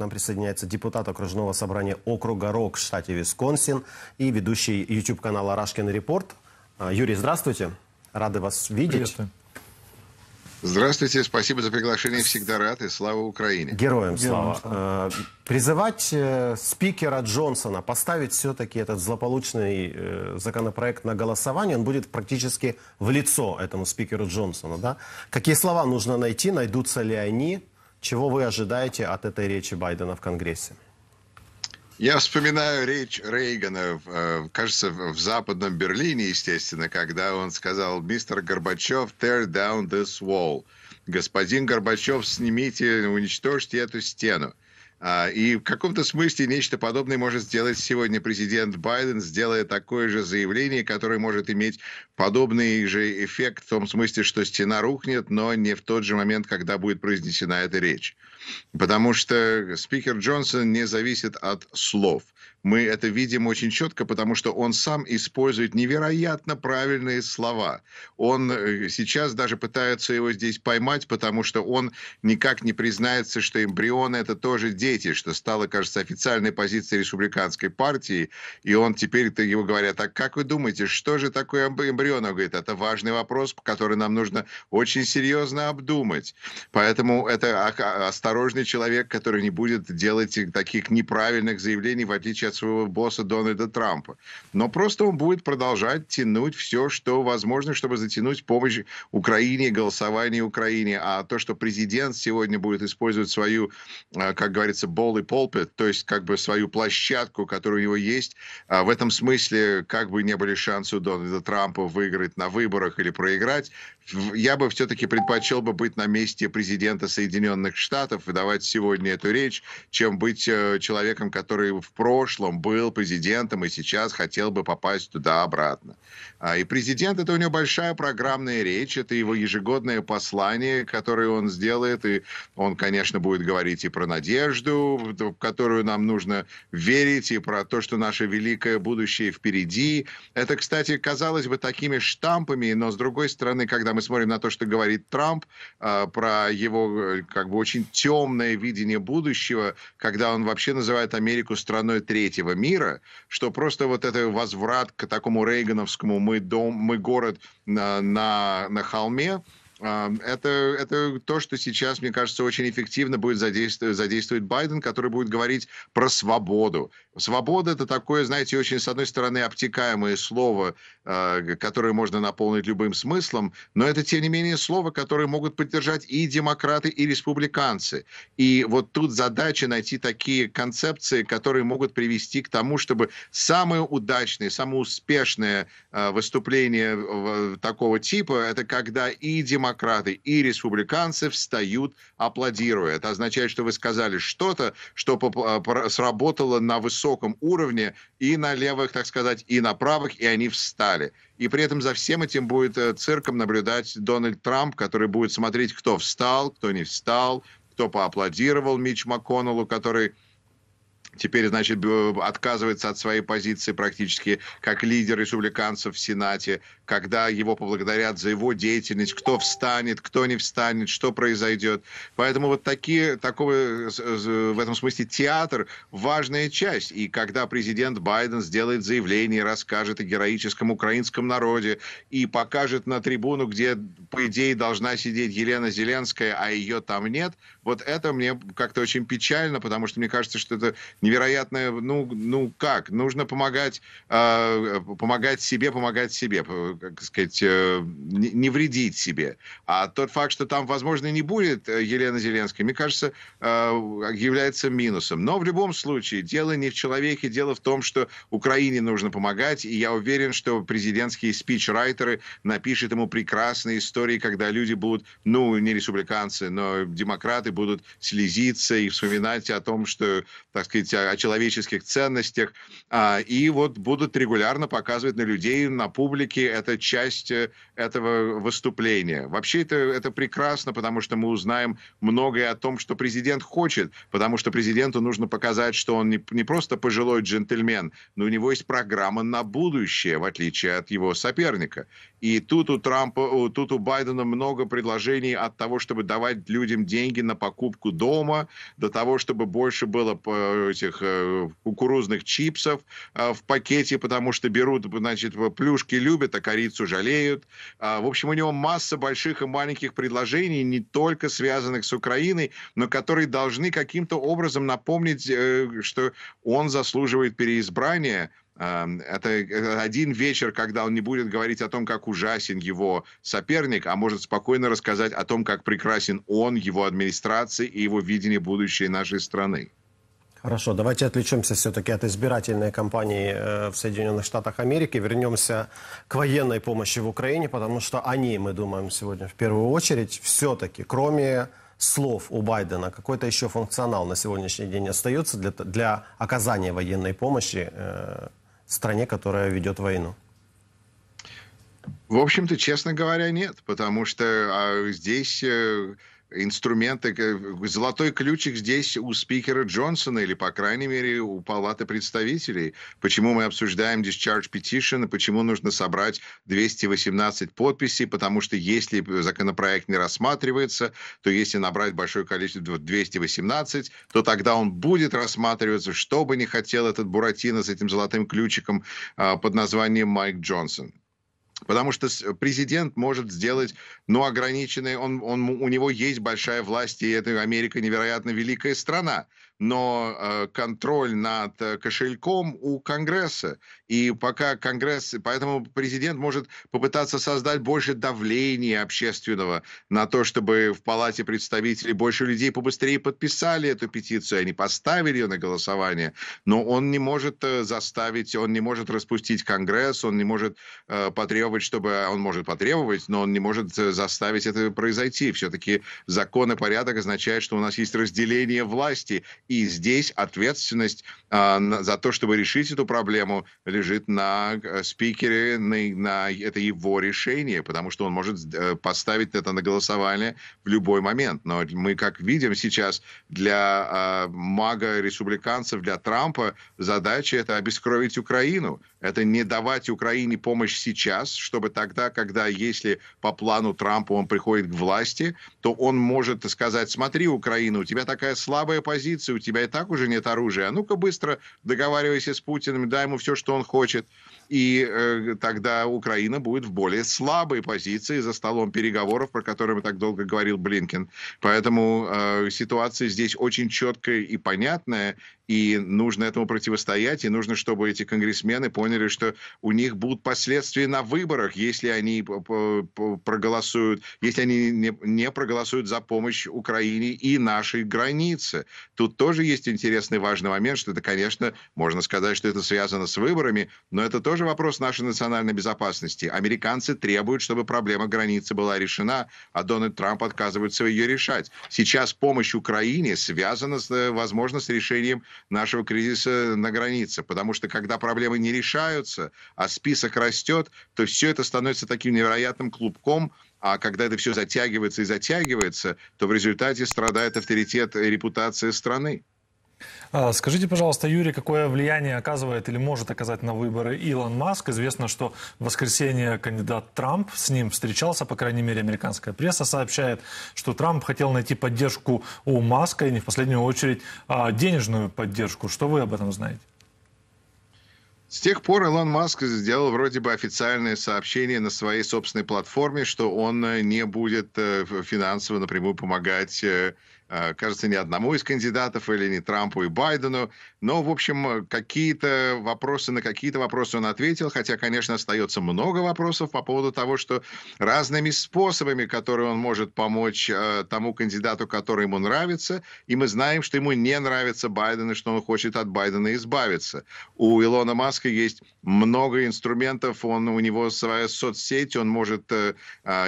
нам присоединяется депутат окружного собрания округа РОК в штате Висконсин и ведущий YouTube-канала «Рашкин Репорт». А, Юрий, здравствуйте. Рады вас видеть. Приветствую. Здравствуйте, спасибо за приглашение, всегда рад и слава Украине. Героям, слава. слава. Э, призывать э, спикера Джонсона поставить все-таки этот злополучный э, законопроект на голосование, он будет практически в лицо этому спикеру Джонсону, да? Какие слова нужно найти, найдутся ли они, чего вы ожидаете от этой речи Байдена в Конгрессе? Я вспоминаю речь Рейгана, э, кажется, в Западном Берлине, естественно, когда он сказал, мистер Горбачев, tear down this wall. Господин Горбачев, снимите, уничтожьте эту стену. А, и в каком-то смысле нечто подобное может сделать сегодня президент Байден, сделая такое же заявление, которое может иметь подобный же эффект в том смысле, что стена рухнет, но не в тот же момент, когда будет произнесена эта речь. Потому что спикер Джонсон не зависит от слов. Мы это видим очень четко, потому что он сам использует невероятно правильные слова. Он э, сейчас даже пытаются его здесь поймать, потому что он никак не признается, что эмбрионы это тоже дети, что стало, кажется, официальной позицией республиканской партии. И он теперь-то его говорят, так как вы думаете, что же такое эмбрион? Он говорит, это важный вопрос, который нам нужно очень серьезно обдумать. Поэтому это осторожно осторожный человек, который не будет делать таких неправильных заявлений, в отличие от своего босса Дональда Трампа. Но просто он будет продолжать тянуть все, что возможно, чтобы затянуть помощь Украине, голосование Украине. А то, что президент сегодня будет использовать свою, а, как говорится, бол и полпит, то есть как бы свою площадку, которая у него есть, а, в этом смысле, как бы не были шансы у Дональда Трампа выиграть на выборах или проиграть, я бы все-таки предпочел бы быть на месте президента Соединенных Штатов выдавать сегодня эту речь, чем быть э, человеком, который в прошлом был президентом и сейчас хотел бы попасть туда-обратно. А, и президент — это у него большая программная речь, это его ежегодное послание, которое он сделает, и он, конечно, будет говорить и про надежду, в которую нам нужно верить, и про то, что наше великое будущее впереди. Это, кстати, казалось бы, такими штампами, но, с другой стороны, когда мы смотрим на то, что говорит Трамп, а, про его э, как бы очень теплый темное видение будущего, когда он вообще называет Америку страной третьего мира, что просто вот это возврат к такому рейгановскому «мы, дом, мы город на, на, на холме», это, это то, что сейчас, мне кажется, очень эффективно будет задействовать, задействовать Байден, который будет говорить про свободу. Свобода – это такое, знаете, очень, с одной стороны, обтекаемое слово, э, которое можно наполнить любым смыслом, но это, тем не менее, слово, которое могут поддержать и демократы, и республиканцы. И вот тут задача найти такие концепции, которые могут привести к тому, чтобы самое удачное, самое успешное э, выступление такого типа – это когда и демократы, демократы и республиканцы встают, аплодируя. Это означает, что вы сказали что-то, что э, сработало на высоком уровне и на левых, так сказать, и на правых, и они встали. И при этом за всем этим будет э, цирком наблюдать Дональд Трамп, который будет смотреть, кто встал, кто не встал, кто поаплодировал Мич МакКоннеллу, который теперь, значит, отказывается от своей позиции практически как лидер республиканцев в Сенате, когда его поблагодарят за его деятельность, кто встанет, кто не встанет, что произойдет. Поэтому вот такие, такого в этом смысле театр – важная часть. И когда президент Байден сделает заявление, расскажет о героическом украинском народе и покажет на трибуну, где, по идее, должна сидеть Елена Зеленская, а ее там нет, вот это мне как-то очень печально, потому что мне кажется, что это невероятное, ну, ну как, нужно помогать, э, помогать себе, помогать себе, как сказать, э, не, не вредить себе. А тот факт, что там, возможно, не будет э, Елены Зеленской, мне кажется, э, является минусом. Но в любом случае, дело не в человеке, дело в том, что Украине нужно помогать, и я уверен, что президентские спичрайтеры напишут ему прекрасные истории, когда люди будут, ну, не республиканцы, но демократы будут слезиться и вспоминать о том, что, так сказать, говорить о, о человеческих ценностях. А, и вот будут регулярно показывать на людей, на публике. Это часть э, этого выступления. Вообще это, это прекрасно, потому что мы узнаем многое о том, что президент хочет. Потому что президенту нужно показать, что он не, не просто пожилой джентльмен, но у него есть программа на будущее, в отличие от его соперника. И тут у Трампа, тут у Байдена много предложений от того, чтобы давать людям деньги на покупку дома, до того, чтобы больше было э, этих э, кукурузных чипсов э, в пакете, потому что берут, значит, плюшки любят, а корицу жалеют. А, в общем, у него масса больших и маленьких предложений, не только связанных с Украиной, но которые должны каким-то образом напомнить, э, что он заслуживает переизбрания, а, это один вечер, когда он не будет говорить о том, как ужасен его соперник, а может спокойно рассказать о том, как прекрасен он, его администрация и его видение будущей нашей страны. Хорошо, давайте отвлечемся все-таки от избирательной кампании э, в Соединенных Штатах Америки, вернемся к военной помощи в Украине, потому что о ней мы думаем сегодня в первую очередь. Все-таки, кроме слов у Байдена, какой-то еще функционал на сегодняшний день остается для, для оказания военной помощи э, стране, которая ведет войну? В общем-то, честно говоря, нет, потому что а, здесь... Э, инструменты, золотой ключик здесь у спикера Джонсона или, по крайней мере, у Палаты представителей. Почему мы обсуждаем discharge petition, почему нужно собрать 218 подписей, потому что если законопроект не рассматривается, то если набрать большое количество 218, то тогда он будет рассматриваться, что бы не хотел этот Буратино с этим золотым ключиком а, под названием Майк Джонсон. Потому что э, президент может сделать, ну, ограниченный, он, он, у него есть большая власть, и это Америка невероятно великая страна но э, контроль над э, кошельком у Конгресса. И пока Конгресс... Поэтому президент может попытаться создать больше давления общественного на то, чтобы в Палате представителей больше людей побыстрее подписали эту петицию, они а поставили ее на голосование. Но он не может э, заставить, он не может распустить Конгресс, он не может потребовать, чтобы... А, он может потребовать, но он не может заставить это произойти. Все-таки закон и порядок означает, что у нас есть разделение власти и здесь ответственность а, за то, чтобы решить эту проблему, лежит на э, спикере, на, на это его решение, потому что он может э, поставить это на голосование в любой момент. Но мы, как видим сейчас, для а, мага республиканцев, для Трампа задача это обескровить Украину. Это не давать Украине помощь сейчас, чтобы тогда, когда, если по плану Трампа он приходит к власти, то он может сказать, смотри, Украина, у тебя такая слабая позиция, у тебя и так уже нет оружия, а ну-ка быстро договаривайся с Путиным, дай ему все, что он хочет. И э, тогда Украина будет в более слабой позиции за столом переговоров, про которые мы так долго говорил Блинкин. Поэтому э, ситуация здесь очень четкая и понятная, и нужно этому противостоять, и нужно, чтобы эти конгрессмены поняли, что у них будут последствия на выборах, если они проголосуют, если они не проголосуют за помощь Украине и нашей границе. Тут тоже есть интересный важный момент, что это, конечно, можно сказать, что это связано с выборами, но это тоже вопрос нашей национальной безопасности. Американцы требуют, чтобы проблема границы была решена, а Дональд Трамп отказывается ее решать. Сейчас помощь Украине связана, э, возможно, с решением нашего кризиса на границе. Потому что когда проблемы не решаются, а список растет, то все это становится таким невероятным клубком, а когда это все затягивается и затягивается, то в результате страдает авторитет и репутация страны. А, скажите, пожалуйста, Юрий, какое влияние оказывает или может оказать на выборы Илон Маск? Известно, что в воскресенье кандидат Трамп с ним встречался, по крайней мере, американская пресса сообщает, что Трамп хотел найти поддержку у Маска и не в последнюю очередь а, денежную поддержку. Что вы об этом знаете? С тех пор Илон Маск сделал вроде бы официальное сообщение на своей собственной платформе, что он э, не будет э, финансово напрямую помогать э, Э, кажется, ни одному из кандидатов, или не Трампу и Байдену. Но, в общем, э, какие-то вопросы, на какие-то вопросы он ответил, хотя, конечно, остается много вопросов по поводу того, что разными способами, которые он может помочь э, тому кандидату, который ему нравится, и мы знаем, что ему не нравится Байден, и что он хочет от Байдена избавиться. У Илона Маска есть много инструментов, он, у него своя соцсеть, он может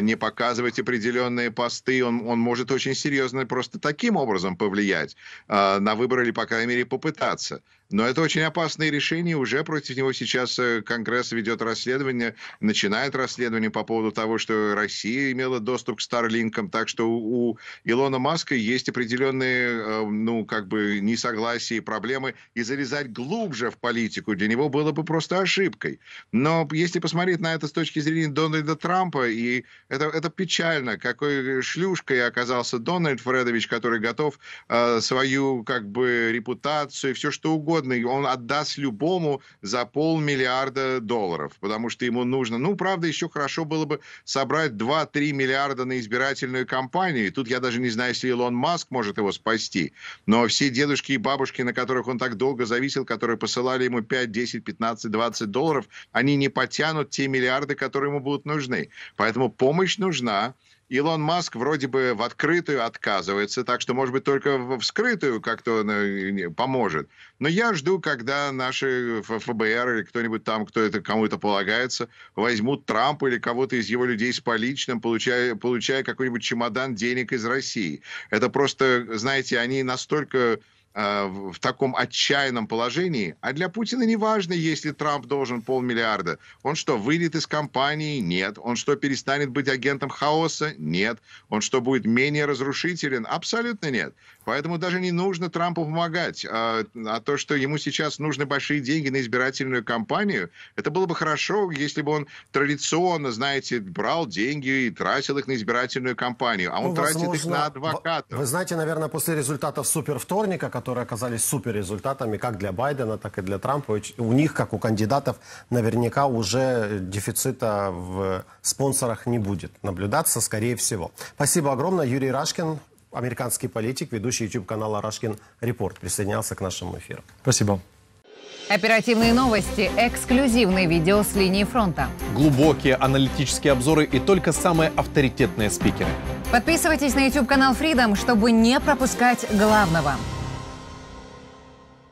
не показывать определенные посты, он, он может очень серьезно просто таким образом повлиять а, на выборы или, по крайней мере, попытаться. Но это очень опасное решение. Уже против него сейчас э, Конгресс ведет расследование, начинает расследование по поводу того, что Россия имела доступ к Старлинкам. Так что у, Илона Маска есть определенные, э, ну, как бы, несогласия и проблемы. И залезать глубже в политику для него было бы просто ошибкой. Но если посмотреть на это с точки зрения Дональда Трампа, и это, это печально, какой шлюшкой оказался Дональд Фредович, который готов э, свою, как бы, репутацию и все что угодно угодно, и он отдаст любому за полмиллиарда долларов, потому что ему нужно. Ну, правда, еще хорошо было бы собрать 2-3 миллиарда на избирательную кампанию. И тут я даже не знаю, если Илон Маск может его спасти. Но все дедушки и бабушки, на которых он так долго зависел, которые посылали ему 5, 10, 15, 20 долларов, они не потянут те миллиарды, которые ему будут нужны. Поэтому помощь нужна. Илон Маск вроде бы в открытую отказывается, так что, может быть, только в вскрытую как-то э, поможет. Но я жду, когда наши ФБР или кто-нибудь там, кто это кому-то полагается, возьмут Трампа или кого-то из его людей с поличным, получая, получая какой-нибудь чемодан денег из России. Это просто, знаете, они настолько а, в таком отчаянном положении. А для Путина не важно, если Трамп должен полмиллиарда. Он что, выйдет из компании? Нет. Он что, перестанет быть агентом хаоса? Нет. Он что, будет менее разрушителен? Абсолютно нет. Поэтому даже не нужно Трампу помогать. А, а то, что ему сейчас нужны большие деньги на избирательную кампанию, это было бы хорошо, если бы он традиционно, знаете, брал деньги и тратил их на избирательную кампанию. А он ну, тратит их на адвокатов. Вы знаете, наверное, после результатов супервторника, которые оказались супер результатами как для Байдена, так и для Трампа, у них, как у кандидатов, наверняка уже дефицита в спонсорах не будет наблюдаться, скорее всего. Спасибо огромное, Юрий Рашкин, американский политик, ведущий YouTube-канала Рашкин Репорт» присоединялся к нашему эфиру. Спасибо. Оперативные новости, эксклюзивные видео с линии фронта. Глубокие аналитические обзоры и только самые авторитетные спикеры. Подписывайтесь на YouTube-канал Freedom, чтобы не пропускать главного.